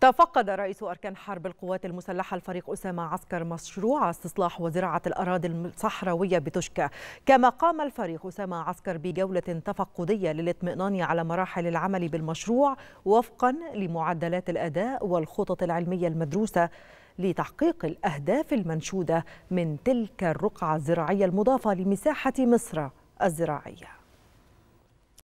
تفقد رئيس أركان حرب القوات المسلحة الفريق أسامة عسكر مشروع استصلاح وزراعة الأراضي الصحراوية بتشكا كما قام الفريق أسامة عسكر بجولة تفقدية للاطمئنان على مراحل العمل بالمشروع وفقا لمعدلات الأداء والخطط العلمية المدروسة لتحقيق الأهداف المنشودة من تلك الرقعة الزراعية المضافة لمساحة مصر الزراعيه